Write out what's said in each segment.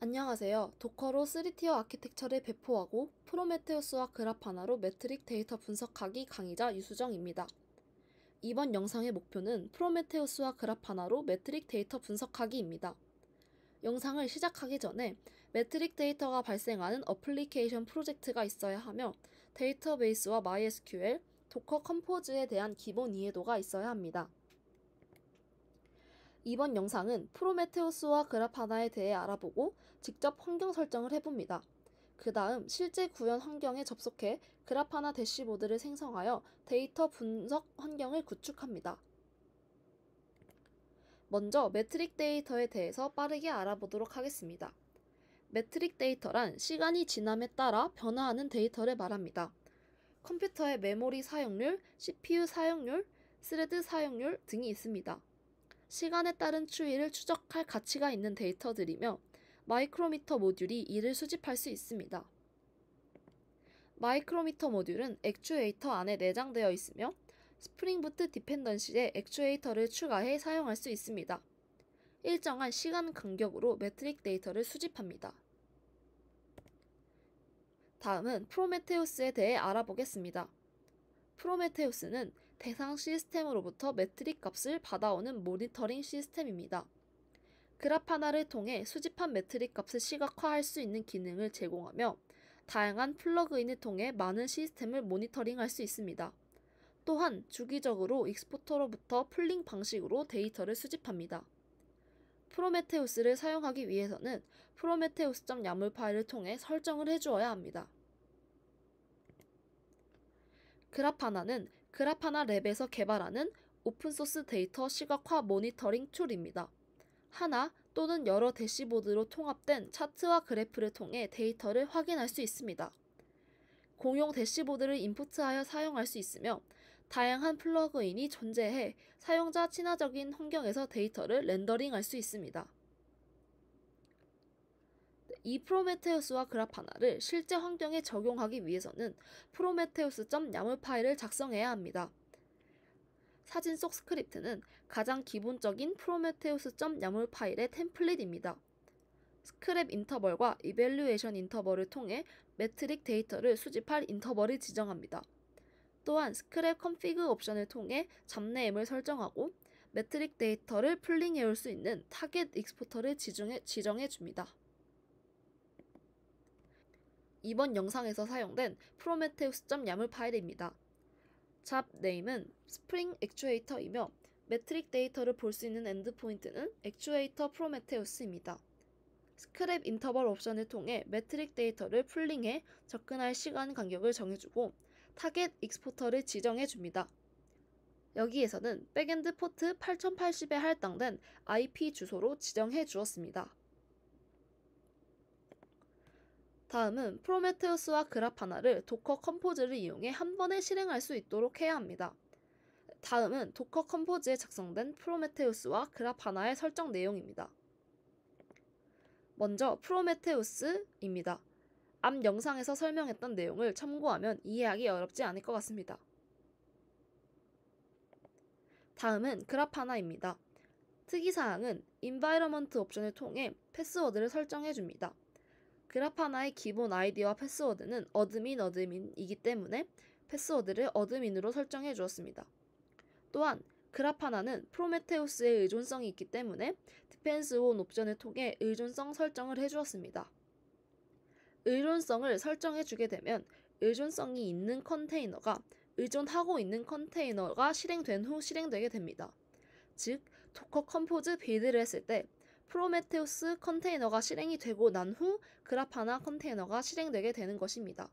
안녕하세요. 도커로 3티어 아키텍처를 배포하고 프로메테우스와 그라파나로 매트릭 데이터 분석하기 강의자 유수정입니다. 이번 영상의 목표는 프로메테우스와 그라파나로 매트릭 데이터 분석하기입니다. 영상을 시작하기 전에 매트릭 데이터가 발생하는 어플리케이션 프로젝트가 있어야 하며 데이터베이스와 MySQL, 도커 컴포즈에 대한 기본 이해도가 있어야 합니다. 이번 영상은 프로메테우스와 그라파나에 대해 알아보고 직접 환경 설정을 해봅니다. 그 다음 실제 구현 환경에 접속해 그라파나 대시보드를 생성하여 데이터 분석 환경을 구축합니다. 먼저 매트릭 데이터에 대해서 빠르게 알아보도록 하겠습니다. 매트릭 데이터란 시간이 지남에 따라 변화하는 데이터를 말합니다. 컴퓨터의 메모리 사용률, CPU 사용률, 스레드 사용률 등이 있습니다. 시간에 따른 추이를 추적할 가치가 있는 데이터들이며 마이크로미터 모듈이 이를 수집할 수 있습니다. 마이크로미터 모듈은 액추에이터 안에 내장되어 있으며 스프링부트 디펜던시에 액추에이터를 추가해 사용할 수 있습니다. 일정한 시간 간격으로 매트릭 데이터를 수집합니다. 다음은 프로메테우스에 대해 알아보겠습니다. 프로메테우스는 대상 시스템으로부터 매트릭 값을 받아오는 모니터링 시스템입니다. 그래프 하나를 통해 수집한 매트릭 값을 시각화할 수 있는 기능을 제공하며 다양한 플러그인을 통해 많은 시스템을 모니터링할 수 있습니다. 또한 주기적으로 익스포터로부터 풀링 방식으로 데이터를 수집합니다. 프로메테우스를 사용하기 위해서는 프로메테우스.yaml 파일을 통해 설정을 해주어야 합니다. 그라파나는 그라파나 랩에서 개발하는 오픈소스 데이터 시각화 모니터링 툴입니다. 하나 또는 여러 대시보드로 통합된 차트와 그래프를 통해 데이터를 확인할 수 있습니다. 공용 대시보드를 인풋하여 사용할 수 있으며 다양한 플러그인이 존재해 사용자 친화적인 환경에서 데이터를 렌더링할 수 있습니다. 이 프로메테우스와 그라파나를 실제 환경에 적용하기 위해서는 프로메테우스.yaml 파일을 작성해야 합니다. 사진 속 스크립트는 가장 기본적인 프로메테우스.yaml 파일의 템플릿입니다. 스크랩 인터벌과 이벨류에이션 인터벌을 통해 매트릭 데이터를 수집할 인터벌을 지정합니다. 또한 스크랩 컨피그 옵션을 통해 잡내임을 설정하고 매트릭 데이터를 풀링해올 수 있는 타겟 익스포터를 지정해, 지정해 줍니다. 이번 영상에서 사용된 프로메테우스 y a m 파일입니다. 잡네임은 스프링 액추에이터이며 매트릭 데이터를 볼 수 있는 엔드포인트는 액추에이터 프로메테우스입니다. 스크랩 인터벌 옵션을 통해 매트릭 데이터를 풀링해 접근할 시간 간격을 정해주고 타겟 익스포터를 지정해줍니다. 여기에서는 백엔드 포트 8080에 할당된 IP 주소로 지정해 주었습니다. 다음은 프로메테우스와 그라파나를 도커 컴포즈를 이용해 한 번에 실행할 수 있도록 해야 합니다. 다음은 도커 컴포즈에 작성된 프로메테우스와 그라파나의 설정 내용입니다. 먼저 프로메테우스입니다. 앞 영상에서 설명했던 내용을 참고하면 이해하기 어렵지 않을 것 같습니다. 다음은 그라파나입니다. 특이사항은 인바이러먼트 옵션을 통해 패스워드를 설정해줍니다. 그라파나의 기본 아이디와 패스워드는 어드민 어드민이기 때문에 패스워드를 어드민으로 설정해 주었습니다. 또한 그라파나는 프로메테우스의 의존성이 있기 때문에 디펜스 온 옵션을 통해 의존성 설정을 해 주었습니다. 의존성을 설정해 주게 되면 의존성이 있는 컨테이너가 의존하고 있는 컨테이너가 실행된 후 실행되게 됩니다. 즉, 도커 컴포즈 빌드를 했을 때 프로메테우스 컨테이너가 실행이 되고 난 후 그라파나 컨테이너가 실행되게 되는 것입니다.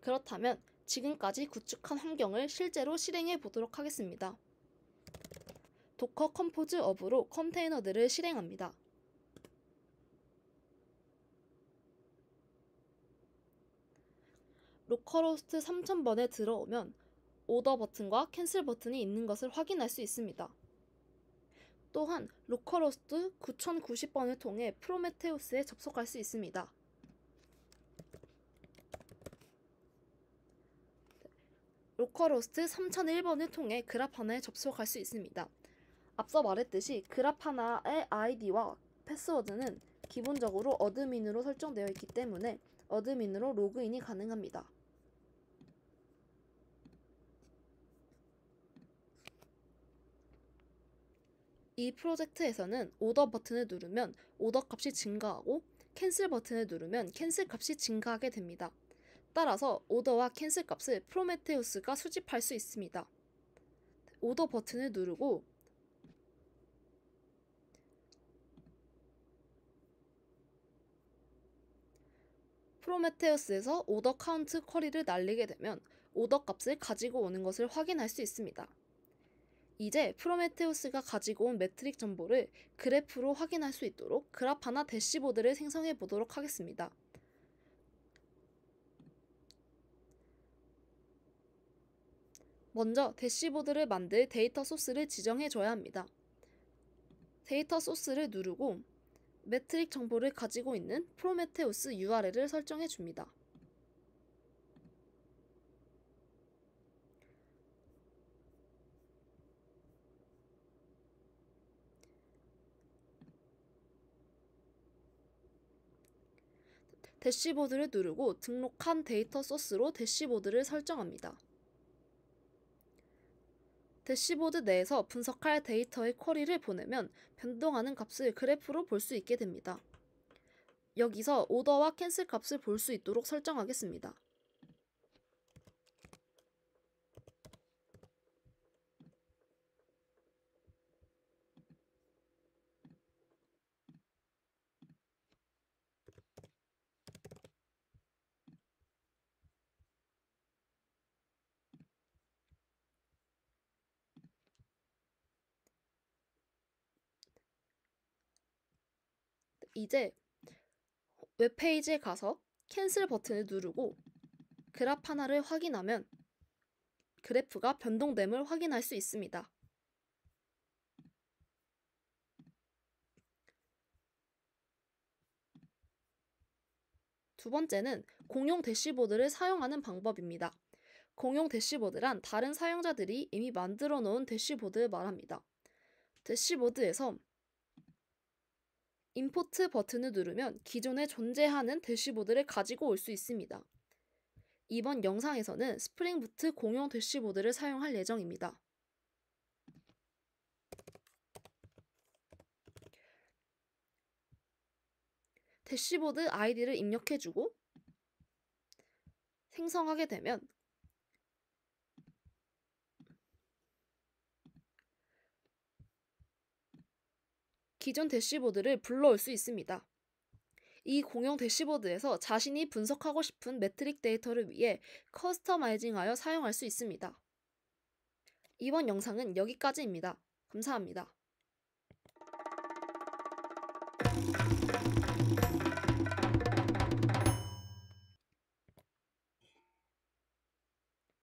그렇다면 지금까지 구축한 환경을 실제로 실행해 보도록 하겠습니다. 도커 컴포즈 업으로 컨테이너들을 실행합니다. 로컬호스트 3000번에 들어오면 오더 버튼과 캔슬 버튼이 있는 것을 확인할 수 있습니다. 또한 로컬호스트 9090번을 통해 프로메테우스에 접속할 수 있습니다. 로컬호스트 3001번을 통해 그라파나에 접속할 수 있습니다. 앞서 말했듯이 그라파나의 아이디와 패스워드는 기본적으로 어드민으로 설정되어 있기 때문에 어드민으로 로그인이 가능합니다. 이 프로젝트에서는 오더 버튼을 누르면 오더 값이 증가하고 캔슬 버튼을 누르면 캔슬 값이 증가하게 됩니다. 따라서 오더와 캔슬 값을 프로메테우스가 수집할 수 있습니다. 오더 버튼을 누르고 프로메테우스에서 오더 카운트 쿼리를 날리게 되면 오더 값을 가지고 오는 것을 확인할 수 있습니다. 이제 프로메테우스가 가지고 온 매트릭 정보를 그래프로 확인할 수 있도록 그래프나 대시보드를 생성해 보도록 하겠습니다. 먼저 대시보드를 만들 데이터 소스를 지정해 줘야 합니다. 데이터 소스를 누르고 매트릭 정보를 가지고 있는 프로메테우스 URL을 설정해 줍니다. 대시보드를 누르고 등록한 데이터 소스로 대시보드를 설정합니다. 대시보드 내에서 분석할 데이터의 쿼리를 보내면 변동하는 값을 그래프로 볼 수 있게 됩니다. 여기서 오더와 캔슬 값을 볼 수 있도록 설정하겠습니다. 이제 웹페이지에 가서 캔슬 버튼을 누르고 그래프 하나를 확인하면 그래프가 변동됨을 확인할 수 있습니다. 두 번째는 공용 대시보드를 사용하는 방법입니다. 공용 대시보드란 다른 사용자들이 이미 만들어 놓은 대시보드를 말합니다. 대시보드에서 임포트 버튼을 누르면 기존에 존재하는 대시보드를 가지고 올 수 있습니다. 이번 영상에서는 스프링부트 공용 대시보드를 사용할 예정입니다. 대시보드 아이디를 입력해주고 생성하게 되면 기존 대시보드를 불러올 수 있습니다. 이 공용 대시보드에서 자신이 분석하고 싶은 매트릭 데이터를 위해 커스터마이징하여 사용할 수 있습니다. 이번 영상은 여기까지입니다. 감사합니다.